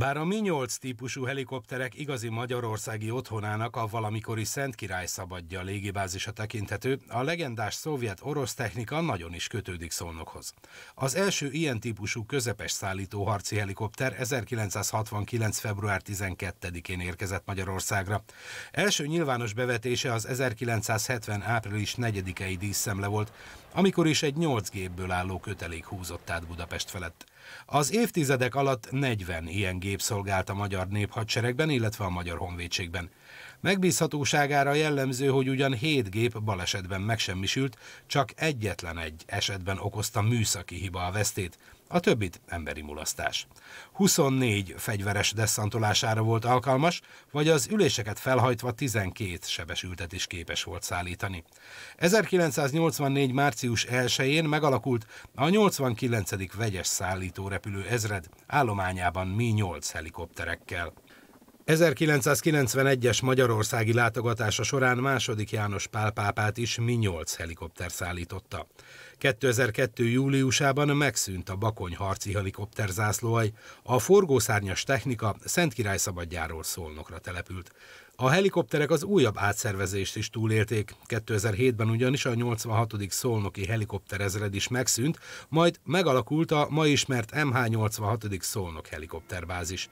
Bár a Mi-8 típusú helikopterek igazi magyarországi otthonának a valamikori Szent Király szabadja légibázisa tekinthető, a legendás szovjet-orosz technika nagyon is kötődik Szolnokhoz. Az első ilyen típusú közepes szállító harci helikopter 1969. február 12-én érkezett Magyarországra. Első nyilvános bevetése az 1970. április 4-i díszszemle volt, amikor is egy 8 gépből álló kötelék húzott át Budapest felett. Az évtizedek alatt 40 ilyen gép gép szolgált a magyar néphadseregben, illetve a magyar honvédségben. Megbízhatóságára jellemző, hogy ugyan hét gép balesetben megsemmisült, csak egyetlen egy esetben okozta műszaki hiba a vesztét, a többit emberi mulasztás. 24 fegyveres desszantolására volt alkalmas, vagy az üléseket felhajtva 12 sebesültet is képes volt szállítani. 1984. március 1-én megalakult a 89. vegyes szállítórepülő ezred állományában Mi-8 helikopterekkel. 1991-es magyarországi látogatása során második János Pál pápát is Mi-8 helikopter szállította. 2002. júliusában megszűnt a Bakony harci helikopter zászlóaj, a forgószárnyas technika Szentkirály szabadjáról szolnokra települt. A helikopterek az újabb átszervezést is túlélték. 2007-ben ugyanis a 86. szolnoki helikopterezred is megszűnt, majd megalakult a ma ismert MH86. szolnok helikopterbázis.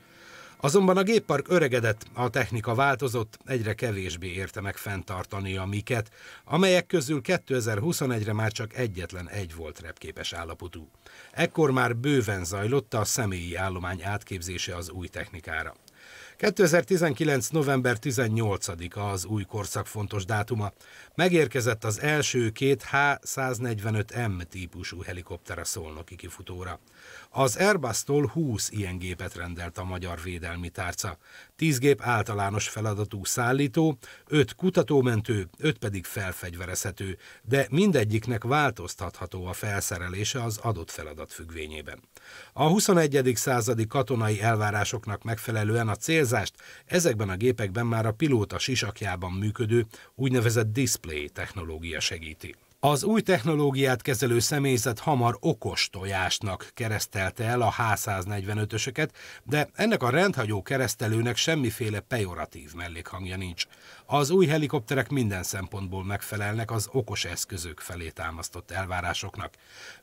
Azonban a géppark öregedett, a technika változott, egyre kevésbé érte meg fenntartani a miket, amelyek közül 2021-re már csak egyetlen egy volt repképes állapotú. Ekkor már bőven zajlott a személyi állomány átképzése az új technikára. 2019. november 18-a az új korszak fontos dátuma. Megérkezett az első két H-145M típusú helikopter a szolnoki kifutóra. Az Airbus-tól 20 ilyen gépet rendelt a magyar védelmi tárca. 10 gép általános feladatú szállító, 5 kutatómentő, 5 pedig felfegyverezhető, de mindegyiknek változtatható a felszerelése az adott feladat függvényében. A 21. századi katonai elvárásoknak megfelelően a cél célzást, ezekben a gépekben már a pilóta sisakjában működő úgynevezett display technológia segíti. Az új technológiát kezelő személyzet hamar okos tojásnak keresztelte el a H145-ösöket, de ennek a rendhagyó keresztelőnek semmiféle pejoratív mellékhangja nincs. Az új helikopterek minden szempontból megfelelnek az okos eszközök felé támasztott elvárásoknak.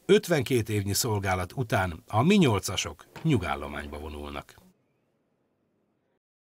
52 évnyi szolgálat után a Mi-8-asok nyugállományba vonulnak.